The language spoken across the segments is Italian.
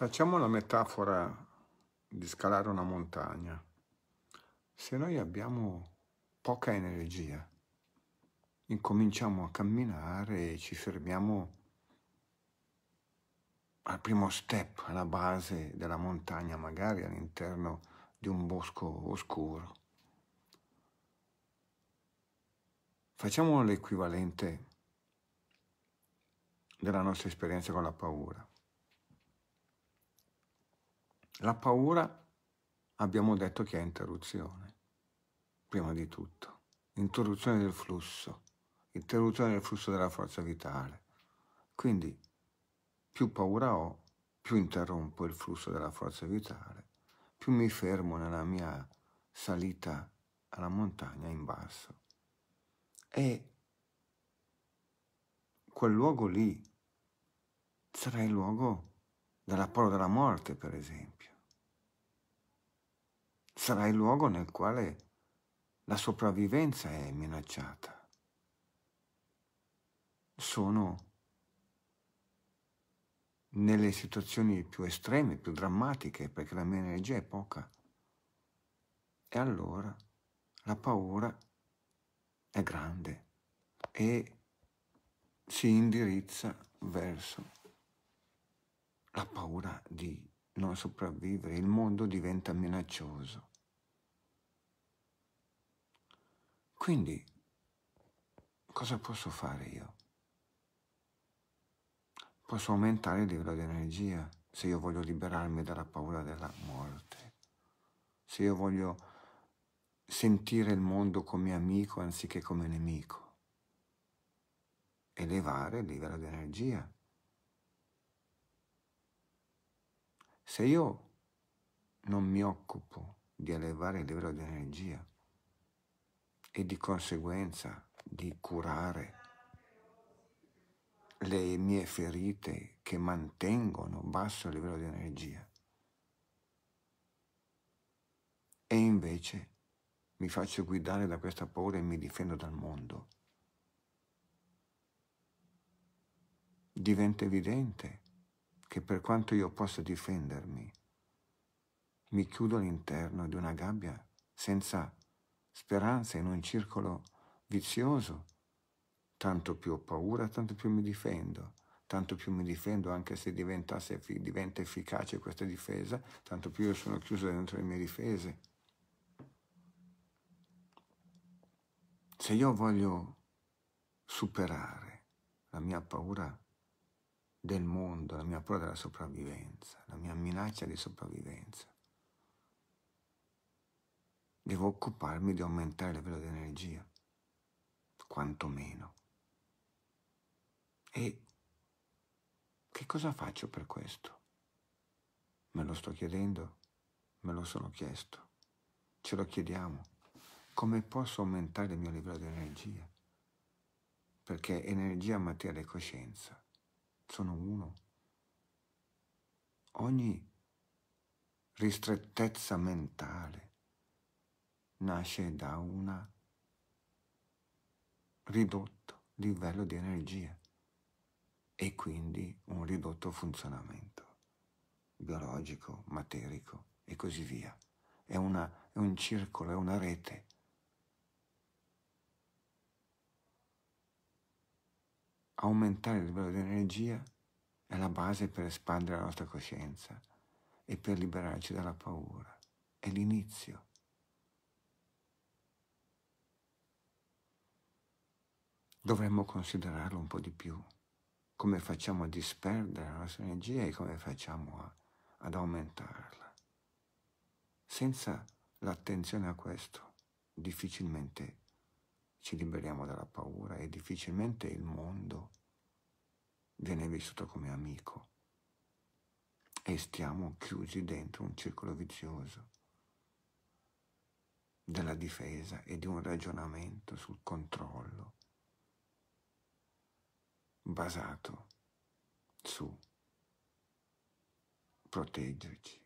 Facciamo la metafora di scalare una montagna. Se noi abbiamo poca energia, incominciamo a camminare e ci fermiamo al primo step, alla base della montagna, magari all'interno di un bosco oscuro. Facciamo l'equivalente della nostra esperienza con la paura. La paura abbiamo detto che è interruzione, prima di tutto, interruzione del flusso, interruzione del flusso della forza vitale. Quindi più paura ho, più interrompo il flusso della forza vitale, più mi fermo nella mia salita alla montagna in basso. E quel luogo lì sarà il luogo paura della morte, per esempio. Sarà il luogo nel quale la sopravvivenza è minacciata. Sono nelle situazioni più estreme, più drammatiche, perché la mia energia è poca. E allora la paura è grande e si indirizza verso la paura di non sopravvivere, il mondo diventa minaccioso. Quindi, cosa posso fare io? Posso aumentare il livello di energia se io voglio liberarmi dalla paura della morte, se io voglio sentire il mondo come amico anziché come nemico, elevare il livello di energia Se io non mi occupo di elevare il livello di energia e di conseguenza di curare le mie ferite che mantengono basso il livello di energia, e invece mi faccio guidare da questa paura e mi difendo dal mondo. Diventa evidente che per quanto io possa difendermi, mi chiudo all'interno di una gabbia senza speranza in un circolo vizioso. Tanto più ho paura, tanto più mi difendo. Tanto più mi difendo, anche se diventa efficace questa difesa, tanto più io sono chiuso dentro le mie difese. Se io voglio superare la mia paura del mondo, la mia prova della sopravvivenza, la mia minaccia di sopravvivenza. Devo occuparmi di aumentare il livello di energia, quantomeno. E che cosa faccio per questo? Me lo sto chiedendo? Me lo sono chiesto? Ce lo chiediamo? Come posso aumentare il mio livello di energia? Perché energia, materia e coscienza sono uno. Ogni ristrettezza mentale nasce da un ridotto livello di energia e quindi un ridotto funzionamento biologico, materico e così via. È, una, è un circolo, è una rete aumentare il livello di energia è la base per espandere la nostra coscienza e per liberarci dalla paura. È l'inizio. Dovremmo considerarlo un po' di più, come facciamo a disperdere la nostra energia e come facciamo a, ad aumentarla. Senza l'attenzione a questo, difficilmente ci liberiamo dalla paura e difficilmente il mondo viene vissuto come amico e stiamo chiusi dentro un circolo vizioso della difesa e di un ragionamento sul controllo basato su proteggerci,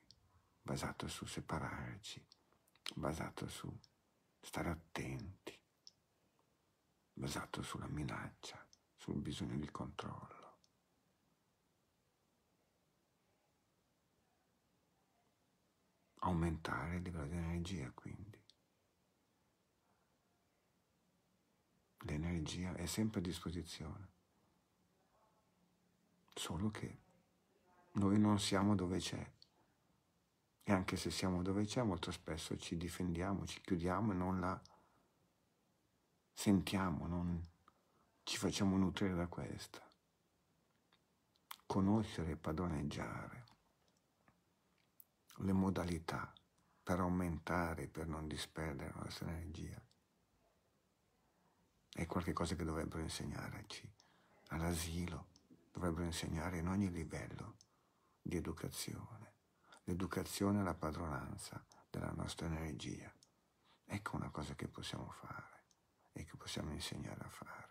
basato su separarci, basato su stare attenti basato sulla minaccia, sul bisogno di controllo. Aumentare il livello di energia quindi. L'energia è sempre a disposizione, solo che noi non siamo dove c'è. E anche se siamo dove c'è, molto spesso ci difendiamo, ci chiudiamo e non la sentiamo, non ci facciamo nutrire da questa. Conoscere e padroneggiare le modalità per aumentare, per non disperdere la nostra energia. È qualcosa che dovrebbero insegnarci all'asilo, dovrebbero insegnare in ogni livello di educazione, l'educazione alla padronanza della nostra energia. Ecco una cosa che possiamo fare e che possiamo insegnare a fare.